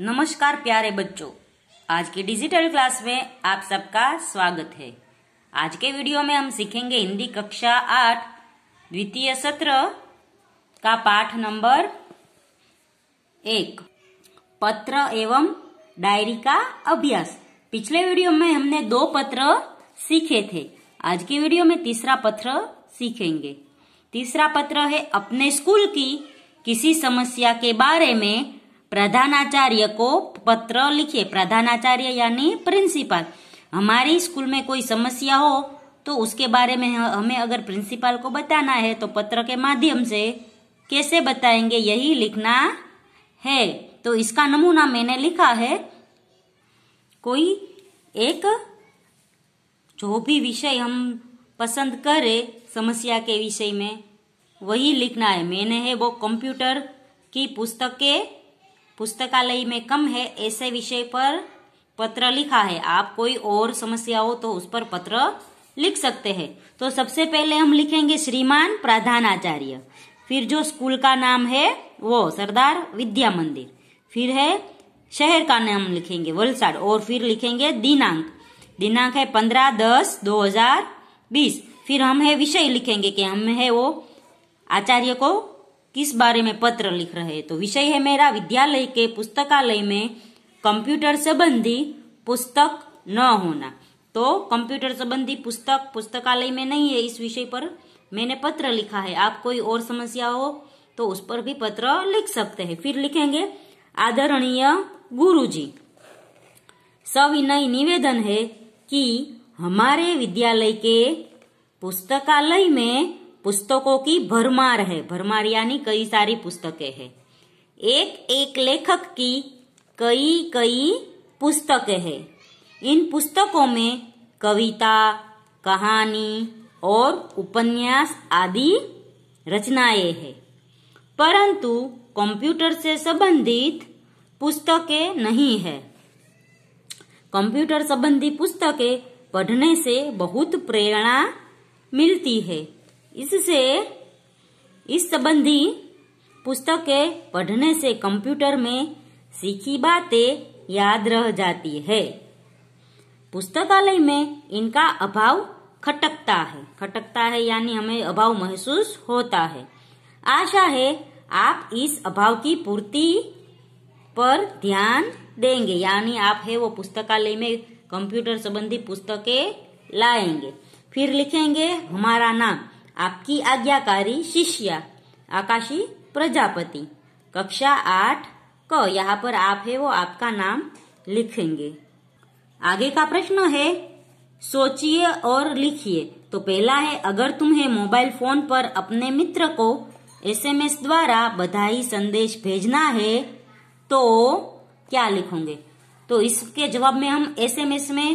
नमस्कार प्यारे बच्चों आज के डिजिटल क्लास में आप सबका स्वागत है आज के वीडियो में हम सीखेंगे हिंदी कक्षा आठ द्वितीय सत्र का पाठ नंबर एक पत्र एवं डायरी का अभ्यास पिछले वीडियो में हमने दो पत्र सीखे थे आज की वीडियो में तीसरा पत्र सीखेंगे तीसरा पत्र है अपने स्कूल की किसी समस्या के बारे में प्रधानाचार्य को पत्र लिखिए प्रधानाचार्य यानी प्रिंसिपल हमारी स्कूल में कोई समस्या हो तो उसके बारे में हमें अगर प्रिंसिपल को बताना है तो पत्र के माध्यम से कैसे बताएंगे यही लिखना है तो इसका नमूना मैंने लिखा है कोई एक जो भी विषय हम पसंद करें समस्या के विषय में वही लिखना है मैंने है वो कंप्यूटर की पुस्तकें पुस्तकालय में कम है ऐसे विषय पर पत्र लिखा है आप कोई और समस्या हो तो उस पर पत्र लिख सकते हैं तो सबसे पहले हम लिखेंगे श्रीमान प्रधान आचार्य फिर जो स्कूल का नाम है वो सरदार विद्या मंदिर फिर है शहर का नाम लिखेंगे वलसाड और फिर लिखेंगे दिनांक दिनांक है पंद्रह दस दो हजार बीस फिर हम है विषय लिखेंगे कि हम है वो आचार्य को किस बारे में पत्र लिख रहे तो विषय है मेरा विद्यालय के पुस्तकालय में कंप्यूटर संबंधी पुस्तक न होना तो कंप्यूटर संबंधी पुस्तक पुस्तकालय में नहीं है इस विषय पर मैंने पत्र लिखा है आप कोई और समस्या हो तो उस पर भी पत्र लिख सकते हैं फिर लिखेंगे आदरणीय गुरुजी सविनय निवेदन है कि हमारे विद्यालय के पुस्तकालय में पुस्तकों की भरमार है भरमार यानी कई सारी पुस्तकें हैं एक एक लेखक की कई कई पुस्तकें हैं इन पुस्तकों में कविता कहानी और उपन्यास आदि रचनाएं हैं परंतु कंप्यूटर से संबंधित पुस्तकें नहीं है कंप्यूटर संबंधी पुस्तकें पढ़ने से बहुत प्रेरणा मिलती है इससे इस संबंधी पुस्तकें पढ़ने से कंप्यूटर में सीखी बातें याद रह जाती है पुस्तकालय में इनका अभाव खटकता है खटकता है यानी हमें अभाव महसूस होता है आशा है आप इस अभाव की पूर्ति पर ध्यान देंगे यानी आप है वो पुस्तकालय में कंप्यूटर संबंधी पुस्तकें लाएंगे फिर लिखेंगे हमारा नाम आपकी आज्ञाकारी शिष्या आकाशी प्रजापति कक्षा आठ क यहाँ पर आप है वो आपका नाम लिखेंगे आगे का प्रश्न है सोचिए और लिखिए तो पहला है अगर तुम्हें मोबाइल फोन पर अपने मित्र को एसएमएस द्वारा बधाई संदेश भेजना है तो क्या लिखोगे तो इसके जवाब में हम एसएमएस में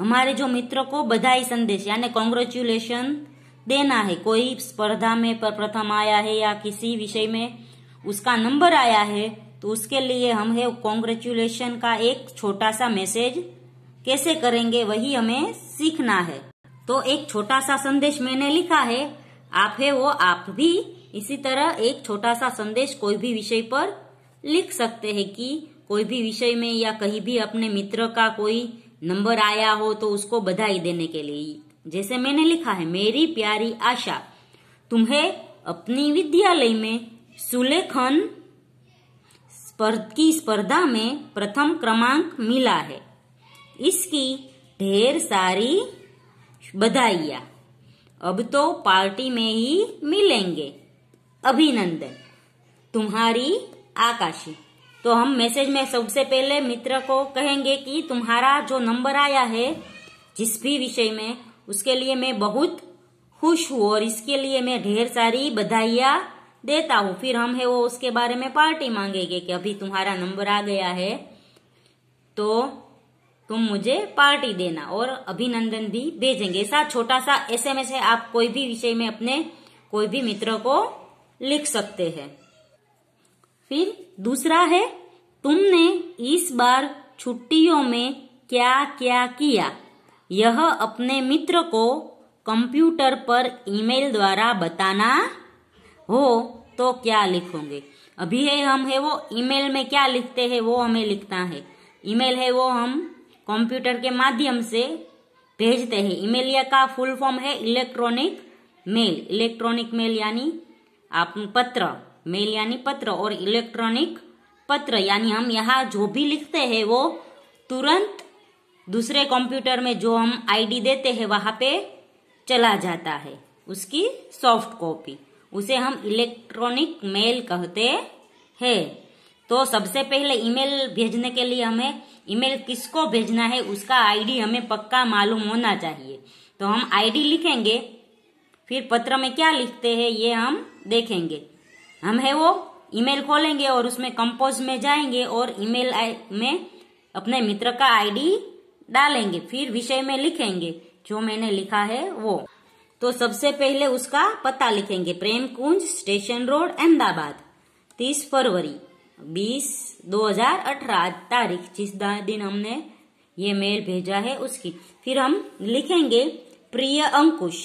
हमारे जो मित्र को बधाई संदेश यानी कॉन्ग्रेचुलेशन देना है कोई स्पर्धा में पर प्रथम आया है या किसी विषय में उसका नंबर आया है तो उसके लिए हम है कॉन्ग्रेचुलेशन का एक छोटा सा मैसेज कैसे करेंगे वही हमें सीखना है तो एक छोटा सा संदेश मैंने लिखा है आप है वो आप भी इसी तरह एक छोटा सा संदेश कोई भी विषय पर लिख सकते हैं कि कोई भी विषय में या कहीं भी अपने मित्र का कोई नंबर आया हो तो उसको बधाई देने के लिए जैसे मैंने लिखा है मेरी प्यारी आशा तुम्हें अपनी विद्यालय में सुलेखन की स्पर्धा में प्रथम क्रमांक मिला है इसकी ढेर सारी बधाइया अब तो पार्टी में ही मिलेंगे अभिनंदन तुम्हारी आकाशी तो हम मैसेज में सबसे पहले मित्र को कहेंगे कि तुम्हारा जो नंबर आया है जिस भी विषय में उसके लिए मैं बहुत खुश हूँ और इसके लिए मैं ढेर सारी बधाइया देता हूँ फिर हम है वो उसके बारे में पार्टी मांगेंगे कि अभी तुम्हारा नंबर आ गया है तो तुम मुझे पार्टी देना और अभिनंदन भी भेजेंगे ऐसा छोटा सा एसएमएस है आप कोई भी विषय में अपने कोई भी मित्र को लिख सकते हैं फिर दूसरा है तुमने इस बार छुट्टियों में क्या क्या किया यह अपने मित्र को कंप्यूटर पर ईमेल द्वारा बताना हो तो क्या लिखोगे अभी है हम है वो ईमेल में क्या लिखते हैं वो हमें लिखना है ईमेल है वो हम कंप्यूटर के माध्यम से भेजते हैं ईमेल या का फुल फॉर्म है इलेक्ट्रॉनिक मेल इलेक्ट्रॉनिक मेल यानी आप पत्र मेल यानी पत्र और इलेक्ट्रॉनिक पत्र यानी हम यहाँ जो भी लिखते हैं वो तुरंत दूसरे कंप्यूटर में जो हम आईडी देते हैं वहां पे चला जाता है उसकी सॉफ्ट कॉपी उसे हम इलेक्ट्रॉनिक मेल कहते हैं तो सबसे पहले ईमेल भेजने के लिए हमें ईमेल किसको भेजना है उसका आईडी हमें पक्का मालूम होना चाहिए तो हम आईडी लिखेंगे फिर पत्र में क्या लिखते हैं ये हम देखेंगे हम है वो ईमेल खोलेंगे और उसमें कंपोज में जाएंगे और ईमेल में अपने मित्र का आईडी डालेंगे फिर विषय में लिखेंगे जो मैंने लिखा है वो तो सबसे पहले उसका पता लिखेंगे प्रेम कुंज स्टेशन रोड अहमदाबाद तीस फरवरी बीस दो हजार अठारह तारीख जिस दिन हमने ये मेल भेजा है उसकी फिर हम लिखेंगे प्रिय अंकुश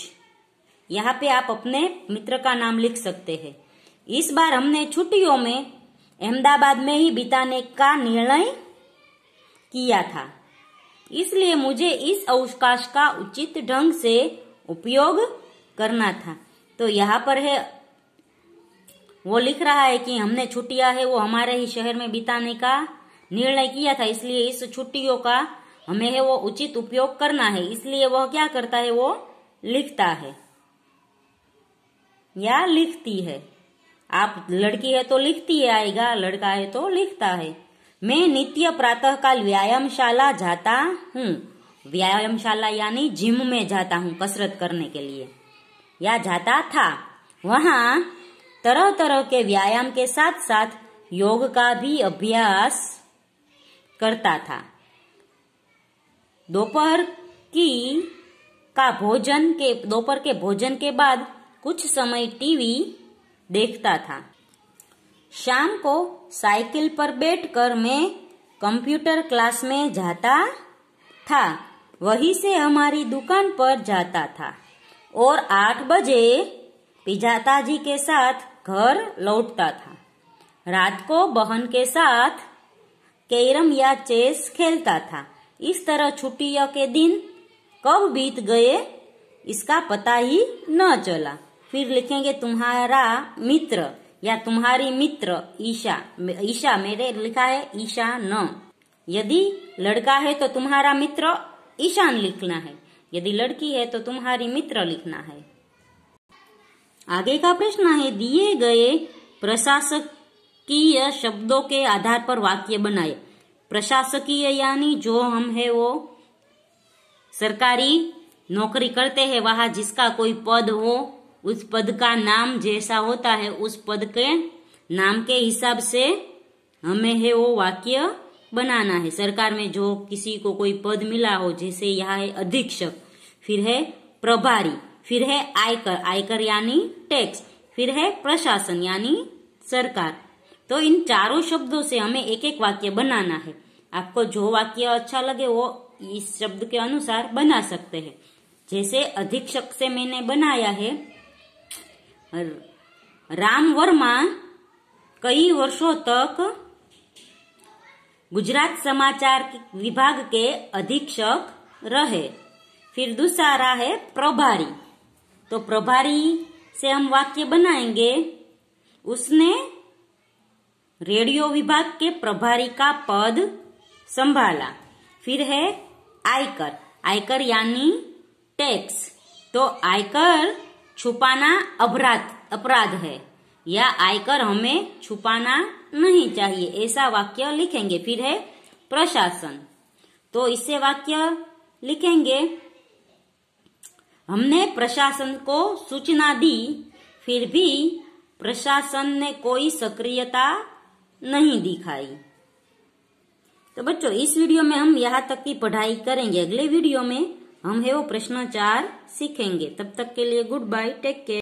यहाँ पे आप अपने मित्र का नाम लिख सकते हैं इस बार हमने छुट्टियों में अहमदाबाद में ही बिताने का निर्णय किया था इसलिए मुझे इस अवकाश का उचित ढंग से उपयोग करना था तो यहाँ पर है वो लिख रहा है कि हमने छुट्टिया है वो हमारे ही शहर में बिताने का निर्णय किया था इसलिए इस छुट्टियों का हमें है वो उचित उपयोग करना है इसलिए वह क्या करता है वो लिखता है या लिखती है आप लड़की है तो लिखती आएगा लड़का है तो लिखता है मैं नित्य प्रातःकाल व्यायामशाला जाता हूँ व्यायामशाला यानी जिम में जाता हूँ कसरत करने के लिए या जाता था वहाँ तरह तरह के व्यायाम के साथ साथ योग का भी अभ्यास करता था दोपहर की का भोजन के दोपहर के भोजन के बाद कुछ समय टीवी देखता था शाम को साइकिल पर बैठकर मैं कंप्यूटर क्लास में जाता था वहीं से हमारी दुकान पर जाता था और आठ बजे पिजाता जी के साथ घर लौटता था रात को बहन के साथ कैरम या चेस खेलता था इस तरह छुट्टियों के दिन कब बीत गए इसका पता ही न चला फिर लिखेंगे तुम्हारा मित्र या तुम्हारी मित्र ईशा ईशा मेरे लिखा है ईशा न यदि लड़का है तो तुम्हारा मित्र ईशान लिखना है यदि लड़की है तो तुम्हारी मित्र लिखना है आगे का प्रश्न है दिए गए प्रशासकीय शब्दों के आधार पर वाक्य बनाए प्रशासकीय यानी जो हम है वो सरकारी नौकरी करते हैं वहां जिसका कोई पद हो उस पद का नाम जैसा होता है उस पद के नाम के हिसाब से हमें है वो वाक्य बनाना है सरकार में जो किसी को कोई पद मिला हो जैसे यहाँ है अधीक्षक फिर है प्रभारी फिर है आयकर आयकर यानी टैक्स फिर है प्रशासन यानी सरकार तो इन चारों शब्दों से हमें एक एक वाक्य बनाना है आपको जो वाक्य अच्छा लगे वो इस शब्द के अनुसार बना सकते हैं जैसे अधीक्षक से मैंने बनाया है राम वर्मा कई वर्षों तक गुजरात समाचार विभाग के अधीक्षक रहे फिर दूसरा रहा है प्रभारी तो प्रभारी से हम वाक्य बनाएंगे उसने रेडियो विभाग के प्रभारी का पद संभाला फिर है आयकर आयकर यानी टैक्स तो आयकर छुपाना अपराध अपराध है या आयकर हमें छुपाना नहीं चाहिए ऐसा वाक्य लिखेंगे फिर है प्रशासन तो इससे वाक्य लिखेंगे हमने प्रशासन को सूचना दी फिर भी प्रशासन ने कोई सक्रियता नहीं दिखाई तो बच्चों इस वीडियो में हम यहाँ तक की पढ़ाई करेंगे अगले वीडियो में हम है वो प्रश्न चार सीखेंगे तब तक के लिए गुड बाय टेक केयर